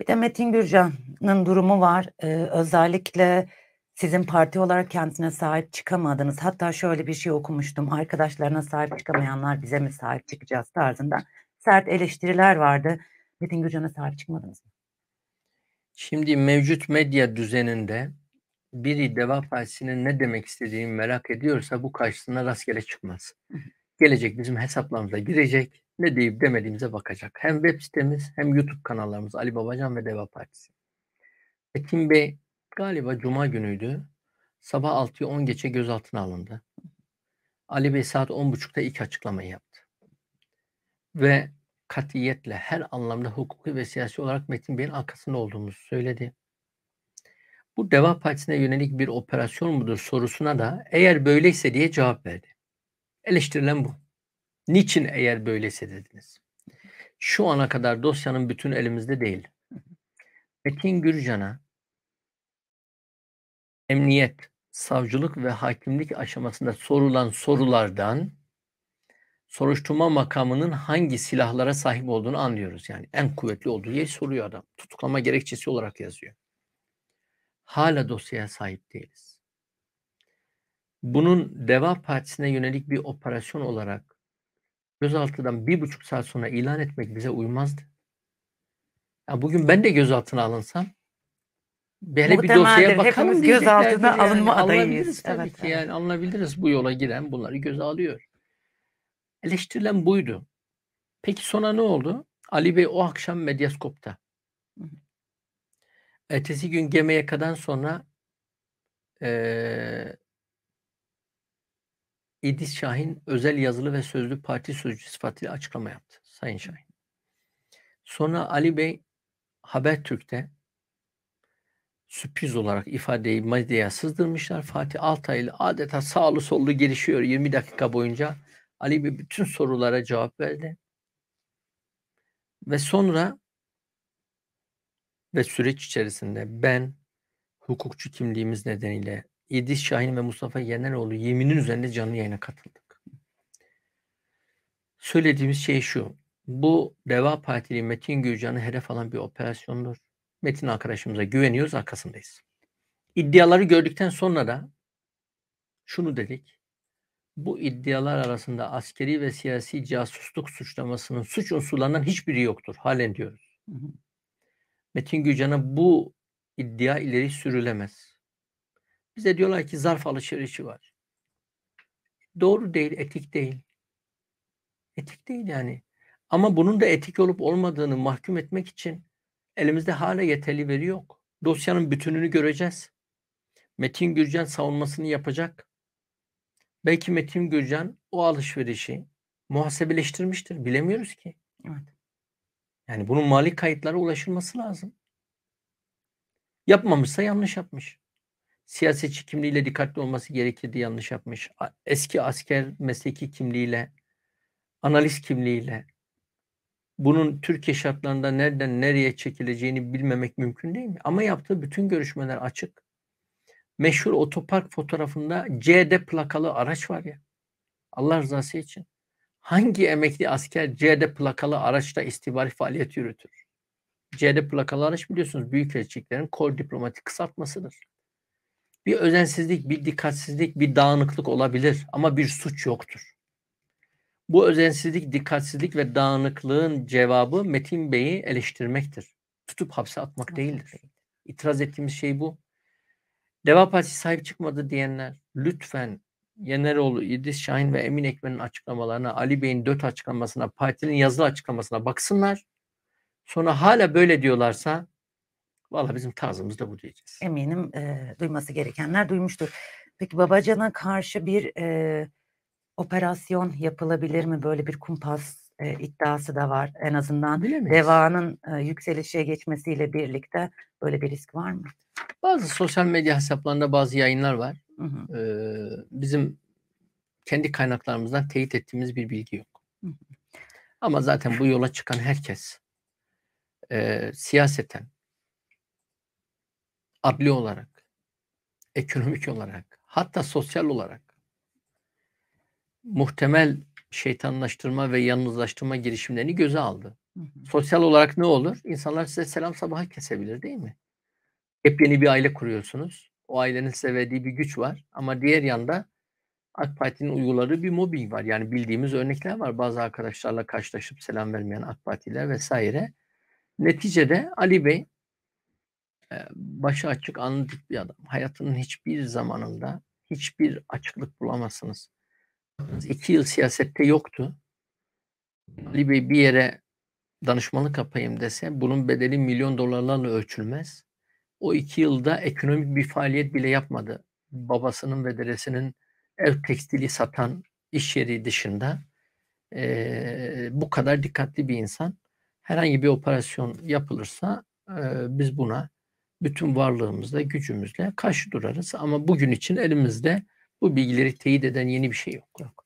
Bir de Metin Gürcan'ın durumu var. Ee, özellikle sizin parti olarak kendisine sahip çıkamadınız. Hatta şöyle bir şey okumuştum. Arkadaşlarına sahip çıkamayanlar bize mi sahip çıkacağız tarzında sert eleştiriler vardı. Metin Gürcan'a sahip çıkmadınız mı? Şimdi mevcut medya düzeninde biri Deva Partisi'nin ne demek istediğini merak ediyorsa bu karşısına rastgele çıkmaz gelecek bizim hesaplarımıza girecek. Ne deyip demediğimize bakacak. Hem web sitemiz hem YouTube kanallarımız Ali Babacan ve Deva Partisi. Ekim Bey galiba cuma günüydü. Sabah 6'ya 10 geçe gözaltına alındı. Ali Bey saat 10.30'da ilk açıklamayı yaptı. Ve katiyetle her anlamda hukuki ve siyasi olarak Metin Bey'in arkasında olduğumuzu söyledi. Bu Deva Partisi'ne yönelik bir operasyon mudur sorusuna da eğer böyleyse diye cevap verdi. Eleştirilen bu. Niçin eğer böyleyse dediniz? Şu ana kadar dosyanın bütün elimizde değil. Metin Gürcan'a emniyet, savcılık ve hakimlik aşamasında sorulan sorulardan soruşturma makamının hangi silahlara sahip olduğunu anlıyoruz. Yani en kuvvetli olduğu yeri soruyor adam. Tutuklama gerekçesi olarak yazıyor. Hala dosyaya sahip değiliz bunun Deva Partisi'ne yönelik bir operasyon olarak gözaltıdan bir buçuk saat sonra ilan etmek bize uymazdı. Ya bugün ben de gözaltına alınsam Böyle bir dosyaya bakalım gözaltına yani. alınma adayıyız. Tabii evet, ki yani alınabiliriz. Bu yola giren bunları göz alıyor. Eleştirilen buydu. Peki sonra ne oldu? Ali Bey o akşam Medyaskop'ta. Ertesi gün Gemiye kadar sonra e, İdris Şahin özel yazılı ve sözlü parti sözcüsü sıfatıyla açıklama yaptı Sayın Şahin. Sonra Ali Bey Habertürk'te sürpriz olarak ifadeyi medyaya sızdırmışlar. Fatih Altaylı adeta sağlı sollu gelişiyor 20 dakika boyunca. Ali Bey bütün sorulara cevap verdi. Ve sonra ve süreç içerisinde ben hukukçu kimliğimiz nedeniyle İdris Şahin ve Mustafa Yeneroğlu yeminin üzerinde canlı yayına katıldık. Söylediğimiz şey şu. Bu Deva Partili Metin Gürcan'ı hedef alan bir operasyondur. Metin arkadaşımıza güveniyoruz, arkasındayız. İddiaları gördükten sonra da şunu dedik. Bu iddialar arasında askeri ve siyasi casusluk suçlamasının suç unsurlarından hiçbiri yoktur. Halen diyoruz. Hı hı. Metin Gürcan'a bu iddia ileri sürülemez. Bize diyorlar ki zarf alışverişi var. Doğru değil, etik değil. Etik değil yani. Ama bunun da etik olup olmadığını mahkum etmek için elimizde hala yeterli veri yok. Dosyanın bütününü göreceğiz. Metin Gürcan savunmasını yapacak. Belki Metin Gürcan o alışverişi muhasebeleştirmiştir. Bilemiyoruz ki. Evet. Yani bunun mali kayıtlara ulaşılması lazım. Yapmamışsa yanlış yapmış siyasetçi kimliğiyle dikkatli olması gerekirdi yanlış yapmış. Eski asker mesleki kimliğiyle, analiz kimliğiyle bunun Türkiye şartlarında nereden nereye çekileceğini bilmemek mümkün değil mi? Ama yaptığı bütün görüşmeler açık. Meşhur otopark fotoğrafında CD plakalı araç var ya. Allah rızası için. Hangi emekli asker CD plakalı araçta istihbari faaliyet yürütür? CD plakalı araç biliyorsunuz büyük büyükelçiliklerin kol diplomatik kısaltmasıdır. Bir özensizlik, bir dikkatsizlik, bir dağınıklık olabilir ama bir suç yoktur. Bu özensizlik, dikkatsizlik ve dağınıklığın cevabı Metin Bey'i eleştirmektir. Tutup hapse atmak değildir. İtiraz ettiğimiz şey bu. Deva Partisi sahip çıkmadı diyenler lütfen Yeneroğlu, İdris Şahin ve Emin Ekmen'in açıklamalarına, Ali Bey'in dört açıklamasına, partinin yazılı açıklamasına baksınlar. Sonra hala böyle diyorlarsa Valla bizim tarzımız da bu diyeceğiz. Eminim e, duyması gerekenler duymuştur. Peki Babacan'a karşı bir e, operasyon yapılabilir mi? Böyle bir kumpas e, iddiası da var. En azından Bilemeyiz. devanın e, yükselişe geçmesiyle birlikte böyle bir risk var mı? Bazı sosyal medya hesaplarında bazı yayınlar var. Hı hı. Ee, bizim kendi kaynaklarımızdan teyit ettiğimiz bir bilgi yok. Hı hı. Ama zaten bu yola çıkan herkes e, siyaseten adli olarak, ekonomik olarak, hatta sosyal olarak muhtemel şeytanlaştırma ve yalnızlaştırma girişimlerini göze aldı. Hı hı. Sosyal olarak ne olur? İnsanlar size selam sabahı kesebilir değil mi? Hep yeni bir aile kuruyorsunuz. O ailenin sevdiği bir güç var. Ama diğer yanda AK Parti'nin uyguladığı bir mobbing var. Yani bildiğimiz örnekler var. Bazı arkadaşlarla karşılaşıp selam vermeyen AK Partiler vesaire. Neticede Ali Bey başı açık analitik bir adam. Hayatının hiçbir zamanında hiçbir açıklık bulamazsınız. İki yıl siyasette yoktu. Ali Bey bir yere danışmanlık yapayım dese bunun bedeli milyon dolarlarla ölçülmez. O iki yılda ekonomik bir faaliyet bile yapmadı. Babasının ve dedesinin ev tekstili satan iş yeri dışında e, bu kadar dikkatli bir insan herhangi bir operasyon yapılırsa e, biz buna bütün varlığımızla, gücümüzle karşı durarız. Ama bugün için elimizde bu bilgileri teyit eden yeni bir şey yok. yok.